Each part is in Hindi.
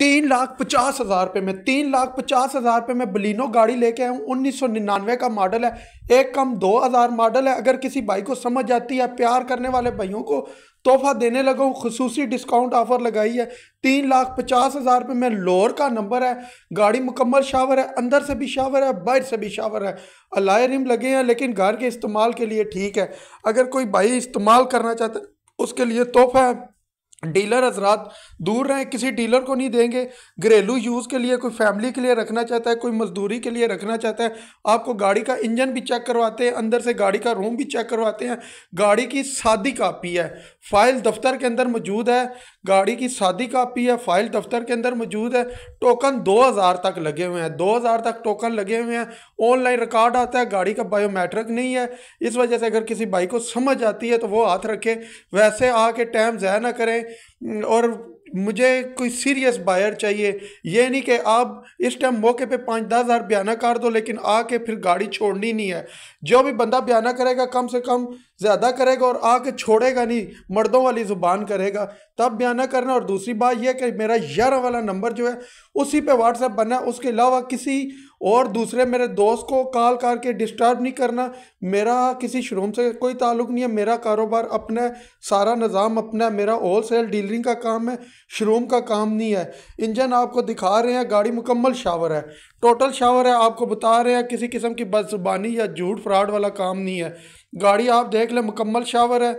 तीन लाख पचास हज़ार रुपये में तीन लाख पचास हज़ार रुपये में बलिनो गाड़ी लेके आया हूँ उन्नीस सौ निन्यानवे का मॉडल है एक कम दो हज़ार मॉडल है अगर किसी भाई को समझ आती है प्यार करने वाले भाइयों को तोहफा देने लगा हूँ खसूसी डिस्काउंट ऑफर लगाई है तीन लाख पचास हज़ार रुपये में लोअर का नंबर है गाड़ी मुकम्मल शावर है अंदर से भी शावर है बाहर से भी शावर है अलाय रिम लगे हैं लेकिन घर के इस्तेमाल के लिए ठीक है अगर कोई भाई इस्तेमाल करना चाहता है उसके लिए तोहफा है डीलर हजरात दूर रहें किसी डीलर को नहीं देंगे घरेलू यूज़ के लिए कोई फैमिली के लिए रखना चाहता है कोई मजदूरी के लिए रखना चाहता है आपको गाड़ी का इंजन भी चेक करवाते हैं अंदर से गाड़ी का रूम भी चेक करवाते हैं गाड़ी की सादी कापी है फ़ाइल दफ्तर के अंदर मौजूद है गाड़ी की सादी कापी है फ़ाइल दफ्तर के अंदर मौजूद है टोकन दो हज़ार तक लगे हुए हैं दो हज़ार तक टोकन लगे हुए हैं ऑनलाइन रिकॉर्ड आता है गाड़ी का बायोमेट्रिक नहीं है इस वजह से अगर किसी भाई को समझ आती है तो वो हाथ रखे वैसे आके टाइम ज़ाय ना करें हम्म, और मुझे कोई सीरियस बायर चाहिए ये नहीं कि आप इस टाइम मौके पे पाँच दस हज़ार बयाना कर दो लेकिन आके फिर गाड़ी छोड़नी नहीं है जो भी बंदा बयाना करेगा कम से कम ज़्यादा करेगा और आके छोड़ेगा नहीं मर्दों वाली ज़ुबान करेगा तब बयान ना करना और दूसरी बात यह कि मेरा ग्यारह वाला नंबर जो है उसी पे व्हाट्सएप बनना है उसके अलावा किसी और दूसरे मेरे दोस्त को कॉल करके डिस्टर्ब नहीं करना मेरा किसी शोरूम से कोई ताल्लुक नहीं है मेरा कारोबार अपना है सारा निज़ाम अपना है मेरा होल सेल डीलरिंग का काम है शोरूम का काम नहीं है इंजन आपको दिखा रहे हैं गाड़ी मुकम्मल शावर है टोटल शावर है आपको बता रहे हैं किसी किस्म की बदजुबानी या झूठ फ्राड वाला काम नहीं है गाड़ी आप देख लें मुकम्मल शावर है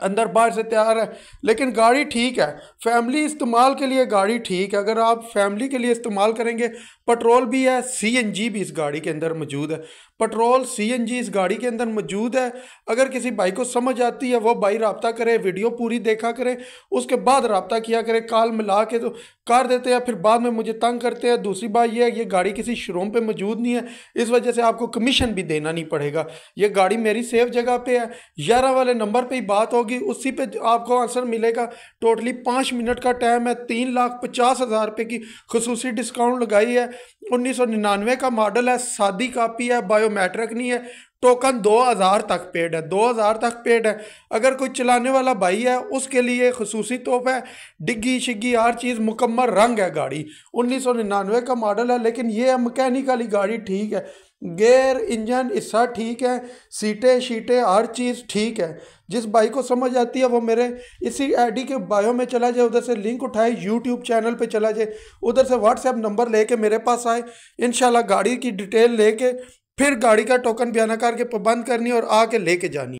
अंदर बाहर से तैयार है लेकिन गाड़ी ठीक है फैमिली इस्तेमाल के लिए गाड़ी ठीक है अगर आप फैमिली के लिए इस्तेमाल करेंगे पेट्रोल भी है सीएनजी भी इस गाड़ी के अंदर मौजूद है पेट्रोल सीएनजी इस गाड़ी के अंदर मौजूद है अगर किसी भाई को समझ आती है वो भाई रबता करे वीडियो पूरी देखा करे उसके बाद रबता किया करे कॉल मिला के तो कर देते हैं फिर बाद में मुझे तंग करते हैं दूसरी बात यह है ये गाड़ी किसी शोरूम पर मौजूद नहीं है इस वजह से आपको कमीशन भी देना नहीं पड़ेगा ये गाड़ी मेरी सेफ जगह पर है ग्यारह वाले नंबर पर ही बात हो होगी उसी पे आपको आंसर मिलेगा टोटली पाँच मिनट का टाइम है तीन लाख पचास हज़ार रुपये की खसूसी डिस्काउंट लगाई है उन्नीस सौ निन्यानवे का मॉडल है सादी कापी है बायोमेट्रिक नहीं है टोकन दो हजार तक पेड है दो हजार तक पेड है अगर कोई चलाने वाला भाई है उसके लिए खसूसी तोहफ है डिग्गी शिग्गी हर चीज़ मुकम्मल रंग है गाड़ी उन्नीस सौ निन्यानवे का मॉडल है लेकिन ये मकैनिकली गाड़ी ठीक है गेयर इंजन इस्सा ठीक है सीटें शीटें हर चीज़ ठीक है जिस बाइक को समझ आती है वो मेरे इसी आईडी के बायो में चला जाए उधर से लिंक उठाए यूट्यूब चैनल पे चला जाए उधर से व्हाट्सएप नंबर लेके मेरे पास आए इन गाड़ी की डिटेल लेके फिर गाड़ी का टोकन बयाना करके बंद करनी और आके लेके जानी